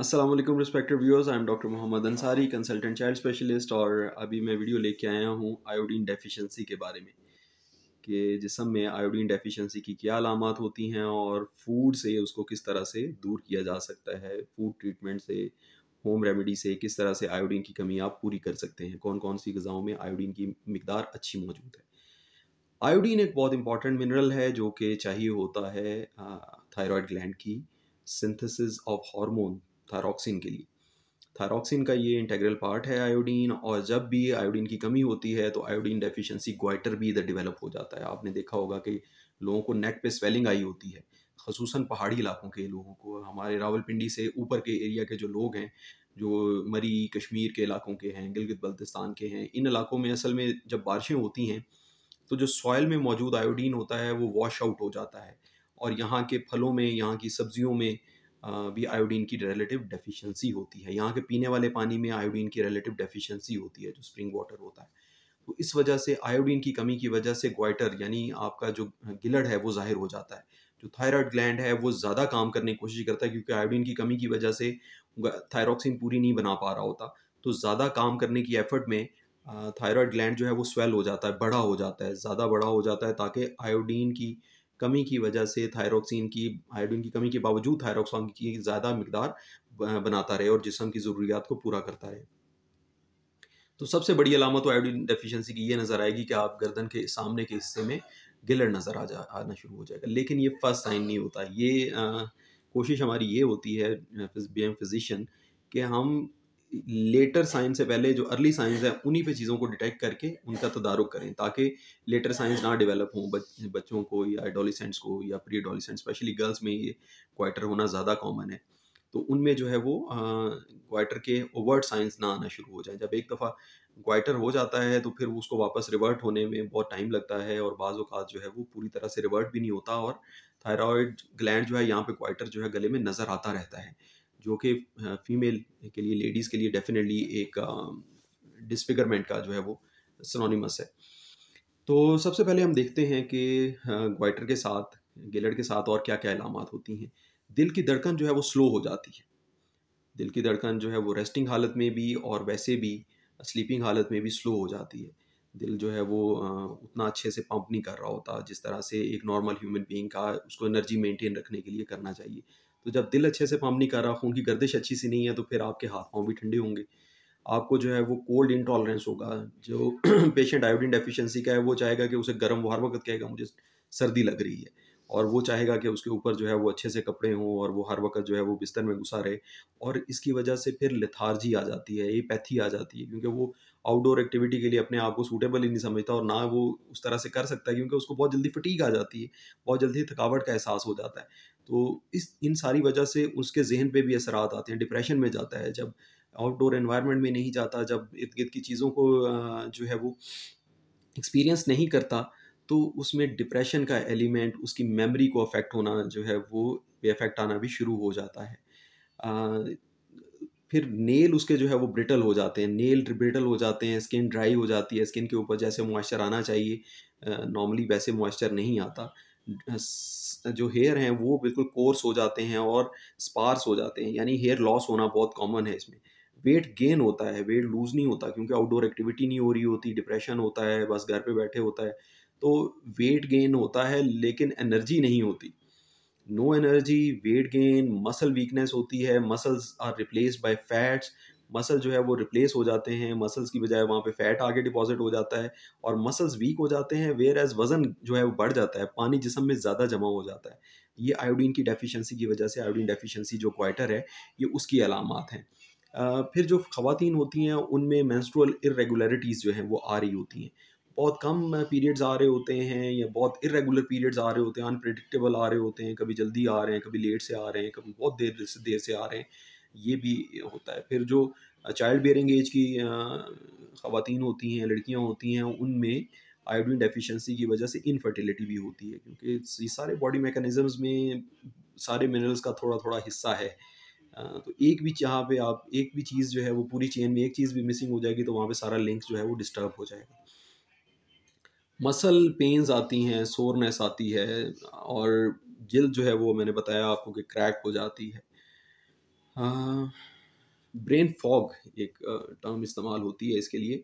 Aslam respected viewers I am doctor Mohammad Ansari consultant child specialist और अभी मैं वीडियो लेके आया हूँ आयोडीन डेफिशिएंसी के बारे में कि जिसम में आयोडीन डेफिशिएंसी की क्या अलामत होती हैं और फूड से उसको किस तरह से दूर किया जा सकता है फूड ट्रीटमेंट से होम रेमेडी से किस तरह से आयोडीन की कमी आप पूरी कर सकते हैं कौन कौन सी गज़ाओं में आयोडीन की मकदार अच्छी मौजूद है आयोडीन एक बहुत इंपॉर्टेंट मिनरल है जो कि चाहिए होता है थायरॉयड ग्लैंड की सिंथेसिस ऑफ हार्मोन थायरॉक्सिन के लिए थायरॉक्सिन का ये इंटेग्रल पार्ट है आयोडीन और जब भी आयोडीन की कमी होती है तो आयोडीन डेफिशिएंसी ग्वाइटर भी इधर डेवलप हो जाता है आपने देखा होगा कि लोगों को नेक पे स्वेलिंग आई होती है खसूस पहाड़ी इलाकों के लोगों को हमारे रावलपिंडी से ऊपर के एरिया के जो लोग हैं जो मरी कश्मीर के इलाकों के हैं गिलगित बल्तिस्तान के हैं इन इलाकों में असल में जब बारिशें होती हैं तो जो सॉयल में मौजूद आयोडीन होता है वो वॉश आउट हो जाता है और यहाँ के फलों में यहाँ की सब्जियों में भी आयोडीन की रिलेटिव डेफिशिएंसी होती है यहाँ के पीने वाले पानी में आयोडीन की रिलेटिव डेफिशिएंसी होती है जो स्प्रिंग वाटर होता है तो इस वजह से आयोडीन की कमी की वजह से ग्वाइटर यानी आपका जो गिलड़ है वो जाहिर हो जाता है जो थायराइड ग्लैंड है वो ज़्यादा काम करने की कोशिश करता है क्योंकि आयोडीन की कमी की वजह से थायरॉक्सिन पूरी नहीं बना पा रहा होता तो ज़्यादा काम करने की एफर्ट में थायराइड ग्लैंड जो है वो स्वेल हो जाता है बड़ा हो जाता है ज़्यादा बड़ा हो जाता है ताकि आयोडीन की कमी की वजह से थायरोक्सिन की आयोडीन की कमी के बावजूद थायरोक्सान की ज़्यादा मकदार बनाता रहे और जिसम की ज़रूरियात को पूरा करता रहे तो सबसे बड़ी अलामत तो आयोडीन डेफिशिएंसी की ये नज़र आएगी कि आप गर्दन के सामने के हिस्से में गिलड़ नज़र आ जा आना शुरू हो जाएगा लेकिन ये फर्स्ट साइन नहीं होता ये आ, कोशिश हमारी ये होती है बी एम फिज़िशन कि हम लेटर साइंस से पहले जो अर्ली साइंस है उन्हीं पे चीज़ों को डिटेक्ट करके उनका तदारुक करें ताकि लेटर साइंस ना डेवलप हों बच, बच्चों को या एडोलीसेंट्स को या प्री एडोलीसेंट स्पेशली गर्ल्स में ये क्वाइटर होना ज़्यादा कॉमन है तो उनमें जो है वो क्वाइटर के ओवर्ट साइंस ना आना शुरू हो जाए जब एक दफ़ा क्वाइटर हो जाता है तो फिर उसको वापस रिवर्ट होने में बहुत टाइम लगता है और बाज़ अवत जो है वो पूरी तरह से रिवर्ट भी नहीं होता और थायराइड ग्लैंड जो है यहाँ पे क्वाइटर जो है गले में नज़र आता रहता है जो कि फीमेल के लिए लेडीज़ के लिए डेफिनेटली एक डिसफिगरमेंट का जो है वो सनोनिमस है तो सबसे पहले हम देखते हैं कि ग्वाइटर के साथ गिलड़ के साथ और क्या क्या अलामत होती हैं दिल की धड़कन जो है वो स्लो हो जाती है दिल की धड़कन जो है वो रेस्टिंग हालत में भी और वैसे भी स्लीपिंग हालत में भी स्लो हो जाती है दिल जो है वो उतना अच्छे से पंप नहीं कर रहा होता जिस तरह से एक नॉर्मल ह्यूमन बीइंग का उसको एनर्जी मेंटेन रखने के लिए करना चाहिए तो जब दिल अच्छे से पाम नहीं कर रहा खून की गर्दिश अच्छी सी नहीं है तो फिर आपके हाथ पाँव भी ठंडे होंगे आपको जो है वो कोल्ड इंटॉलरेंस होगा जो पेशेंट आयोडीन डेफिशिएंसी का है वो चाहेगा कि उसे गर्म हर वक्त कहेगा मुझे सर्दी लग रही है और वो चाहेगा कि उसके ऊपर जो है वो अच्छे से कपड़े हों और वो हर वक्त जो है वो बिस्तर में घुसा रहे और इसकी वजह से फिर लिथार्जी आ जाती है एपैथी आ जाती है क्योंकि वो आउटडोर एक्टिविटी के लिए अपने आप को सूटेबल ही नहीं समझता और ना वो उस तरह से कर सकता है क्योंकि उसको बहुत जल्दी फटीक आ जाती है बहुत जल्दी थकावट का एहसास हो जाता है तो इस इन सारी वजह से उसके जहन पर भी असर आते हैं डिप्रेशन में जाता है जब आउटडोर इन्वायरमेंट में नहीं जाता जब इर्द गिर्द की चीज़ों को जो है वो एक्सपीरियंस नहीं करता तो उसमें डिप्रेशन का एलिमेंट उसकी मेमोरी को अफेक्ट होना जो है वो अफेक्ट आना भी शुरू हो जाता है आ, फिर नेल उसके जो है वो ब्रिटल हो जाते हैं नेल ब्रिटल हो जाते हैं स्किन ड्राई हो जाती है स्किन के ऊपर जैसे मॉइस्चर आना चाहिए नॉर्मली वैसे मॉइस्चर नहीं आता जो हेयर हैं वो बिल्कुल कोर्स हो जाते हैं और स्पार्स हो जाते हैं यानी हेयर लॉस होना बहुत कॉमन है इसमें वेट गेन होता है वेट लूज़ नहीं होता क्योंकि आउटडोर एक्टिविटी नहीं हो रही होती डिप्रेशन होता है बस घर पे बैठे होता है तो वेट गेन होता है लेकिन एनर्जी नहीं होती no energy weight gain muscle weakness होती है muscles are replace by fats muscle जो है वो रिप्लेस हो जाते हैं मसल्स की बजाय वहाँ पे फैट आगे डिपॉजिट हो जाता है और मसल्स वीक हो जाते हैं वेयर एज वजन जो है वो बढ़ जाता है पानी जिसम में ज़्यादा जमा हो जाता है ये आयोडीन की डेफिशिएंसी की वजह से आयोडीन डेफिशिएंसी जो क्वाइटर है ये उसकी अलामत हैं फिर जो ख़वान होती हैं उनमें मैंस्ट्रल इरेगुलरिटीज़ जो हैं वो आ रही होती हैं बहुत कम पीरियड्स आ रहे होते हैं या बहुत इरेगुलर पीरियड्स आ रहे होते हैं अनप्रडिक्टेबल आ रहे होते हैं कभी जल्दी आ रहे हैं कभी लेट से आ रहे हैं कभी बहुत देर से देर से आ रहे हैं ये भी होता है फिर जो चाइल्ड बेयरिंग एज की ख़वातीन होती हैं लड़कियाँ होती हैं उनमें आयोडीन डेफिशिएंसी की वजह से इनफर्टिलिटी भी होती है क्योंकि ये सारे बॉडी मेकनिज़म्स में सारे मिनरल्स का थोड़ा थोड़ा हिस्सा है तो एक भी जहाँ पे आप एक भी चीज़ जो है वो पूरी चेन में एक चीज़ भी मिसिंग हो जाएगी तो वहाँ पे सारा लिंक जो है वो डिस्टर्ब हो जाएगा मसल पेंस आती हैं सोरनेस आती है और जिल जो है वो मैंने बताया आपको कि क्रैक हो जाती है ब्रेन हाँ, फॉग एक टर्म इस्तेमाल होती है इसके लिए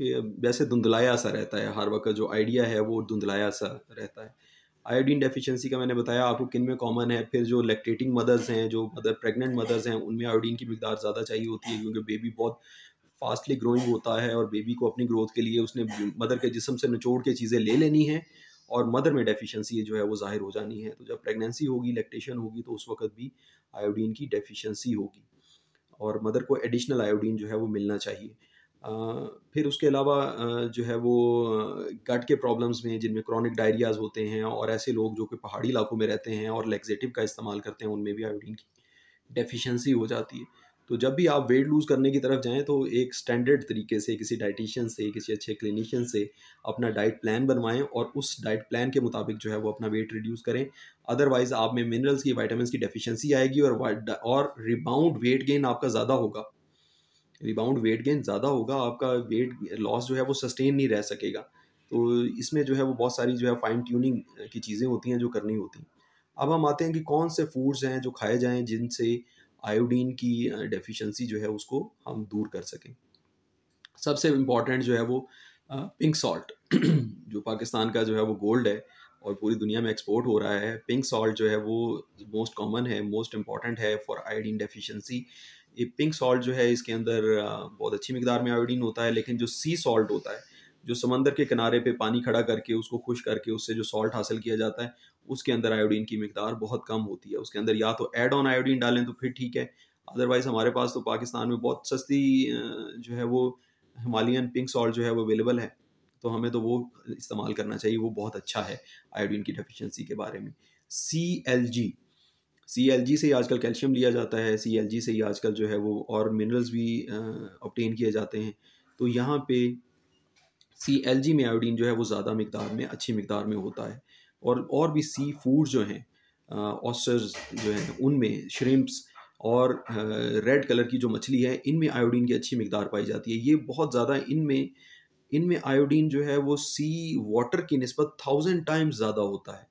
कि वैसे धुंधलाया सा रहता है हर वक्त जो आइडिया है वो धुंधलाया सा रहता है आयोडीन डेफिशिएंसी का मैंने बताया आपको किन में कॉमन है फिर जो लैक्टेटिंग मदर्स हैं जो मदर प्रेग्नेंट मदर्स हैं उनमें आयोडीन की मकदार ज़्यादा चाहिए होती है क्योंकि बेबी बहुत फास्टली ग्रोइंग होता है और बेबी को अपनी ग्रोथ के लिए उसने मदर के जिसम से निचोड़ के चीज़ें ले लेनी है और मदर में डेफिशिएंसी जो है वो जाहिर हो जानी है तो जब प्रेगनेंसी होगी लैक्टेशन होगी तो उस वक्त भी आयोडीन की डेफिशिएंसी होगी और मदर को एडिशनल आयोडीन जो है वो मिलना चाहिए आ, फिर उसके अलावा जो है वो गट के प्रॉब्लम्स में जिनमें क्रॉनिक डायरियाज होते हैं और ऐसे लोग जो कि पहाड़ी इलाकों में रहते हैं और लेग्जेटिव का इस्तेमाल करते हैं उनमें भी आयोडीन की डेफिशिएंसी हो जाती है तो जब भी आप वेट लूज़ करने की तरफ जाएँ तो एक स्टैंडर्ड तरीके से किसी डाइटिशियन से किसी अच्छे क्लिनिशियन से अपना डाइट प्लान बनवाएं और उस डाइट प्लान के मुताबिक जो है वो अपना वेट रिड्यूस करें अदरवाइज़ आप में मिनरल्स की वाइटामिन की डेफिशिएंसी आएगी और और रिबाउंड वेट गेन आपका ज़्यादा होगा रिबाउंड वेट गेन ज़्यादा होगा आपका वेट लॉस जो है वो सस्टेन नहीं रह सकेगा तो इसमें जो है वो बहुत सारी जो है फाइन ट्यूनिंग की चीज़ें होती हैं जो करनी होती हैं अब हम आते हैं कि कौन से फूड्स हैं जो खाए जाएँ जिनसे आयोडीन की डेफिशिएंसी जो है उसको हम दूर कर सकें सबसे इम्पॉर्टेंट जो है वो पिंक सॉल्ट जो पाकिस्तान का जो है वो गोल्ड है और पूरी दुनिया में एक्सपोर्ट हो रहा है पिंक सॉल्ट जो है वो मोस्ट कॉमन है मोस्ट इम्पॉर्टेंट है फॉर आयोडीन डेफिशिएंसी ये पिंक सॉल्ट जो है इसके अंदर बहुत अच्छी मकदार में आयोडीन होता है लेकिन जो सी सॉल्ट होता है जो समंदर के किनारे पे पानी खड़ा करके उसको खुश करके उससे जो सॉल्ट हासिल किया जाता है उसके अंदर आयोडीन की मकदार बहुत कम होती है उसके अंदर या तो एड ऑन आयोडीन डालें तो फिर ठीक है अदरवाइज़ हमारे पास तो पाकिस्तान में बहुत सस्ती जो है वो हिमालयन पिंक सॉल्ट जो है वो अवेलेबल है तो हमें तो वो इस्तेमाल करना चाहिए वो बहुत अच्छा है आयोडीन की डेफिशिएंसी के बारे में C L G C L G से ही आजकल कैल्शियम लिया जाता है सी एल जी से ही आजकल जो है वो और मिनरल्स भी ऑप्टेन किए जाते हैं तो यहाँ पे सी एल जी में आयोडीन जो है वो ज़्यादा मकदार में अच्छी मकदार में होता है और और भी सी फूड जो हैं ऑस्टर्स जो हैं उनमें श्रिम्प्स और रेड कलर की जो मछली है इनमें आयोडीन की अच्छी मकदार पाई जाती है ये बहुत ज़्यादा इनमें इनमें आयोडीन जो है वो सी वाटर की नस्बत थाउजेंड टाइम्स ज़्यादा होता है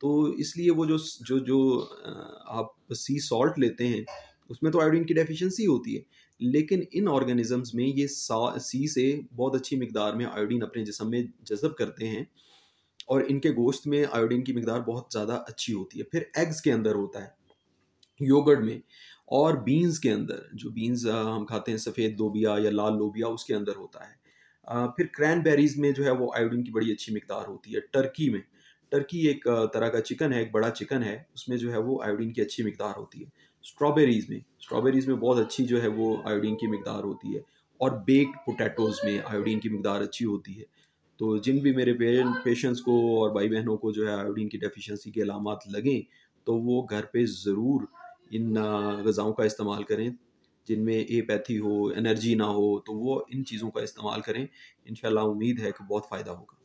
तो इसलिए वो जो जो जो आप सी सॉल्ट लेते हैं उसमें तो आयोडीन की डेफिशिएंसी होती है लेकिन इन ऑर्गेनिजम्स में ये सी से बहुत अच्छी मकदार में आयोडीन अपने जिसम में जज़ब करते हैं और इनके गोश्त में आयोडीन की मकदार बहुत ज़्यादा अच्छी होती है फिर एग्स के अंदर होता है योगर्ट में और बीन्स के अंदर जो बीन्स हम खाते हैं सफ़ेद लोबिया या लाल लोबिया उसके अंदर होता है फिर क्रैनबेरीज में जो है वो आयोडीन की बड़ी अच्छी मकदार होती है टर्की में टर्की एक तरह का चिकन है एक बड़ा चिकन है उसमें जो है वो आयोडीन की अच्छी मकदार होती है स्ट्रॉबेरीज में स्ट्रॉबेरीज में बहुत अच्छी जो है वो आयोडीन की मकदार होती है और बेक्ड पोटैटोज़ में आयोडीन की मकदार अच्छी होती है तो जिन भी मेरे पेरेंट पेशेंट्स को और भाई बहनों को जो है आयोडीन की डेफिशिएंसी के अलामत लगें तो वो घर पे ज़रूर इन गज़ाओं का इस्तेमाल करें जिनमें एपैथी हो एनर्जी ना हो तो वो इन चीज़ों का इस्तेमाल करें इन उम्मीद है कि बहुत फ़ायदा होगा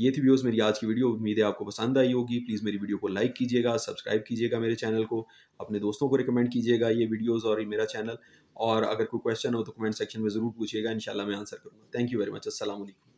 ये थी व्यूज़ मेरी आज की वीडियो उम्मीद है आपको पसंद आई होगी प्लीज़ मेरी वीडियो को लाइक कीजिएगा सब्सक्राइब कीजिएगा मेरे चैनल को अपने दोस्तों को रिकमेंड कीजिएगा ये वीडियोस और मेरा चैनल और अगर कोई क्वेश्चन हो तो कमेंट सेक्शन में ज़रूर पूछिएगा इंशाल्लाह मैं आंसर करूँगा थैंक यू वेरी मच असल